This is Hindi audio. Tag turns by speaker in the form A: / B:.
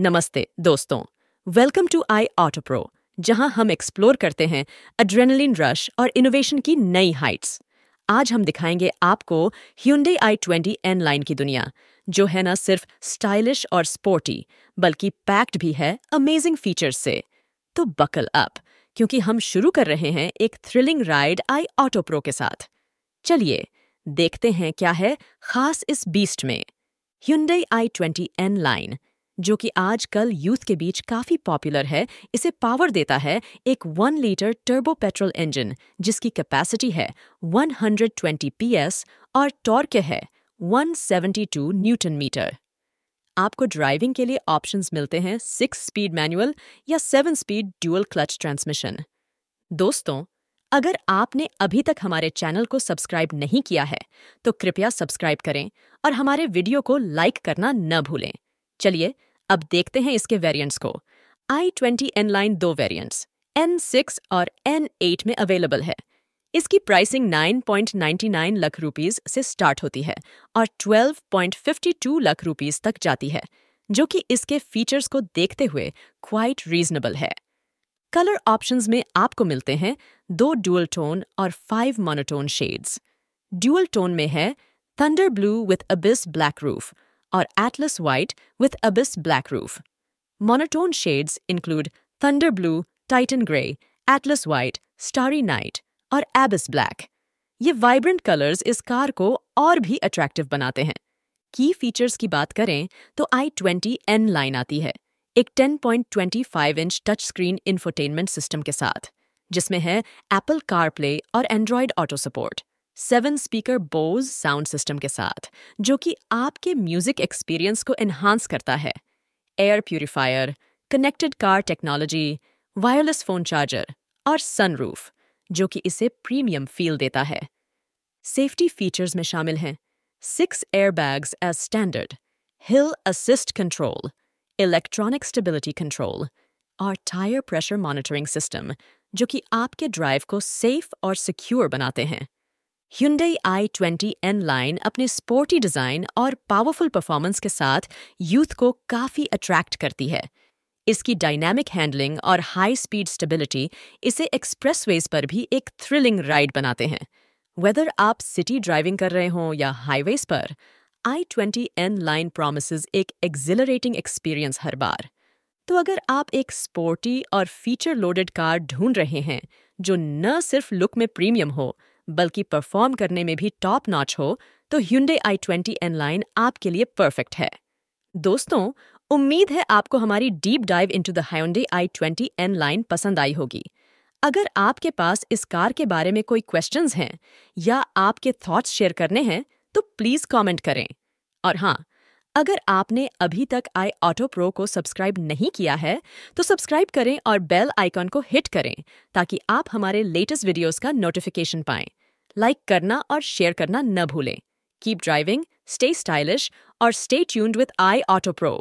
A: नमस्ते दोस्तों welcome to I auto pro जहां हम एक्सप्लोर करते हैं एड्रेनलिन रश और इनोवेशन की नई हाइट्स आज हम दिखाएंगे आपको आई ट्वेंटी एन लाइन की दुनिया जो है ना सिर्फ स्टाइलिश और स्पोर्टी बल्कि पैक्ड भी है अमेजिंग फीचर्स से तो बकल अप क्योंकि हम शुरू कर रहे हैं एक thrilling ride I auto pro के साथ चलिए देखते हैं क्या है खास इस बीस्ट में आई ट्वेंटी एन लाइन जो कि आजकल यूथ के बीच काफ़ी पॉपुलर है इसे पावर देता है एक one litre turbo petrol engine जिसकी कैपेसिटी है 120 एस और टॉर्क है 172 न्यूटन मीटर आपको ड्राइविंग के लिए ऑप्शंस मिलते हैं सिक्स स्पीड मैनुअल या seven speed dual clutch transmission दोस्तों अगर आपने अभी तक हमारे चैनल को सब्सक्राइब नहीं किया है तो कृपया सब्सक्राइब करें और हमारे वीडियो को लाइक करना न भूलें चलिए अब देखते हैं इसके वेरिएंट्स को आई ट्वेंटी एन लाइन दो वेरिएंट्स एन सिक्स और एन एट में अवेलेबल है इसकी प्राइसिंग 9.99 लाख रुपीस से स्टार्ट होती है और 12.52 लाख रुपीस तक जाती है जो कि इसके फीचर्स को देखते हुए क्वाइट रीजनेबल है कलर ऑप्शंस में आपको मिलते हैं दो डुअल टोन और five monotone shades dual tone में है thunder blue with abyss black roof are Atlas White with Abyss Black Roof. Monotone shades include Thunder Blue, Titan Grey, Atlas White, Starry Night और Abyss Black. ये वाइब्रेंट कलर्स इस कार को और भी अट्रैक्टिव बनाते हैं की फीचर्स की बात करें तो आई ट्वेंटी एन लाइन आती है एक 10.25 inch touch screen infotainment system के साथ जिसमें है एप्पल कार प्ले और Android auto support seven speaker Bose sound system के साथ जो कि आपके म्यूजिक एक्सपीरियंस को एनहांस करता है air purifier connected car technology wireless phone charger और सनरूफ जो कि इसे प्रीमियम फील देता है सेफ्टी फीचर्स में शामिल हैं six airbags as standard hill assist control electronic stability control और टायर प्रेशर मॉनिटरिंग सिस्टम जो कि आपके ड्राइव को सेफ और सिक्योर बनाते हैं Hyundai i20 N लाइन अपने स्पोर्टी डिजाइन और पावरफुल परफॉर्मेंस के साथ यूथ को काफी अट्रैक्ट करती है इसकी डायनामिक हैंडलिंग और हाई स्पीड स्टेबिलिटी इसे एक्सप्रेसवेज पर भी एक थ्रिलिंग राइड बनाते हैं वेदर आप सिटी ड्राइविंग कर रहे हों या हाईवेज पर i twenty N line promise एक एक्जिलरेटिंग एक्सपीरियंस हर बार तो अगर आप एक स्पोर्टी और फीचर लोडेड कार ढूंढ रहे हैं जो न सिर्फ लुक में प्रीमियम हो बल्कि परफॉर्म करने में भी टॉप नॉच हो तो Hyundai i twenty N line आपके लिए परफेक्ट है दोस्तों उम्मीद है आपको हमारी deep dive into the Hyundai i twenty N line पसंद आई होगी अगर आपके पास इस कार के बारे में कोई क्वेश्चन हैं या आपके थॉट्स शेयर करने हैं तो प्लीज कॉमेंट करें और हाँ अगर आपने अभी तक आई ऑटो प्रो को सब्सक्राइब नहीं किया है तो सब्सक्राइब करें और बेल आइकॉन को हिट करें ताकि आप हमारे लेटेस्ट वीडियोस का नोटिफिकेशन पाएं लाइक करना और शेयर करना न भूलें कीप ड्राइविंग स्टे स्टाइलिश और stay tuned with I auto pro